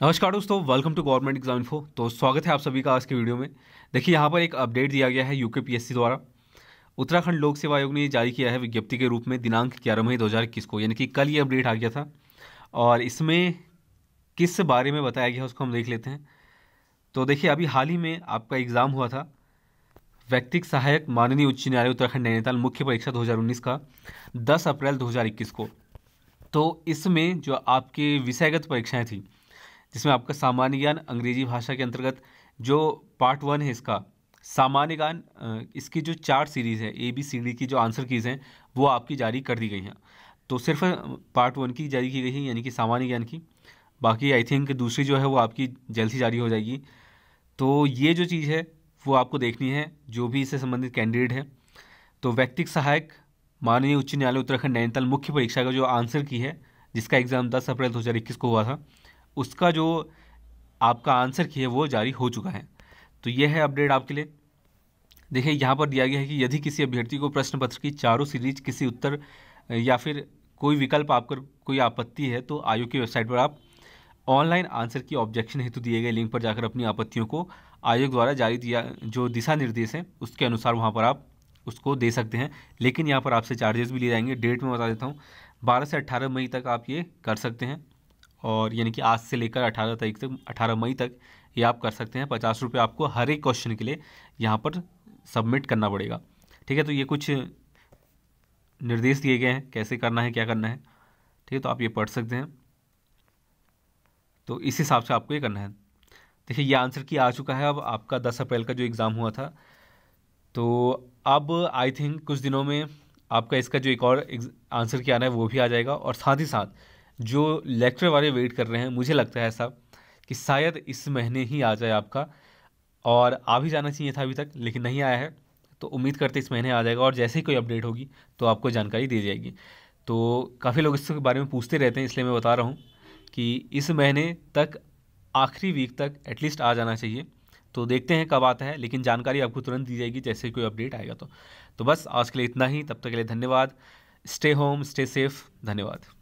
नमस्कार दोस्तों welcome to government exam info तो स्वागत है आप सभी का आज के वीडियो में देखिए यहाँ पर एक अपडेट दिया गया है यूके पीएससी द्वारा उत्तराखंड लोक सेवा आयोग ने जारी किया है विज्ञप्ति के रूप में दिनांक ग्यारह मई दो को यानी कि कल ये अपडेट आ गया था और इसमें किस बारे में बताया गया उसको हम देख लेते हैं तो देखिए अभी हाल ही में आपका एग्ज़ाम हुआ था व्यक्तिक सहायक माननीय उच्च न्यायालय उत्तराखंड नैनीताल मुख्य परीक्षा 2019 का 10 अप्रैल 2021 को तो इसमें जो आपके विषयगत परीक्षाएं थी जिसमें आपका सामान्य ज्ञान अंग्रेजी भाषा के अंतर्गत जो पार्ट वन है इसका सामान्य ज्ञान इसकी जो चार सीरीज़ है ए बी सी डी की जो आंसर कीज़ हैं वो आपकी जारी कर दी गई हैं तो सिर्फ पार्ट वन की जारी की गई है यानी कि सामान्य ज्ञान की बाकी आई थिंक दूसरी जो है वो आपकी जल्द ही जारी हो जाएगी तो ये जो चीज़ है वो आपको देखनी है जो भी इससे संबंधित कैंडिडेट है तो व्यक्तिक सहायक माननीय उच्च न्यायालय उत्तराखंड नैनीताल मुख्य परीक्षा का जो आंसर की है जिसका एग्ज़ाम दस अप्रैल दो हज़ार इक्कीस को हुआ था उसका जो आपका आंसर की है वो जारी हो चुका है तो यह है अपडेट आपके लिए देखिए यहाँ पर दिया गया है कि यदि किसी अभ्यर्थी को प्रश्न पत्र की चारों सीरीज किसी उत्तर या फिर कोई विकल्प आपकर कोई आपत्ति है तो आयोग की वेबसाइट पर आप ऑनलाइन आंसर की ऑब्जेक्शन हेतु दिए गए लिंक पर जाकर अपनी आपत्तियों को आयोग द्वारा जारी दिया जो दिशा निर्देश हैं उसके अनुसार वहाँ पर आप उसको दे सकते हैं लेकिन यहाँ पर आपसे चार्जेस भी लिए जाएंगे डेट में बता देता हूँ बारह से अट्ठारह मई तक आप ये कर सकते हैं और यानी कि आज से लेकर अठारह तारीख तक अठारह मई तक ये आप कर सकते हैं पचास रुपये आपको हर एक क्वेश्चन के लिए यहाँ पर सबमिट करना पड़ेगा ठीक है तो ये कुछ निर्देश दिए गए हैं कैसे करना है क्या करना है ठीक है तो आप ये पढ़ सकते हैं तो इस हिसाब से आपको ये करना है देखिए ये आंसर की आ चुका है अब आपका दस अप्रैल का जो एग्ज़ाम हुआ था तो अब आई थिंक कुछ दिनों में आपका इसका जो एक और आंसर किया आना है वो भी आ जाएगा और साथ ही साथ जो लेक्चर वाले वेट कर रहे हैं मुझे लगता है ऐसा कि शायद इस महीने ही आ जाए आपका और आ भी जाना चाहिए था अभी तक लेकिन नहीं आया है तो उम्मीद करते इस महीने आ जाएगा और जैसे ही कोई अपडेट होगी तो आपको जानकारी दी जाएगी तो काफ़ी लोग इसके बारे में पूछते रहते हैं इसलिए मैं बता रहा हूँ कि इस महीने तक आखिरी वीक तक एटलीस्ट आ जाना चाहिए तो देखते हैं कब आता है लेकिन जानकारी आपको तुरंत दी जाएगी जैसे कोई अपडेट आएगा तो तो बस आज के लिए इतना ही तब तक के लिए धन्यवाद स्टे होम स्टे सेफ धन्यवाद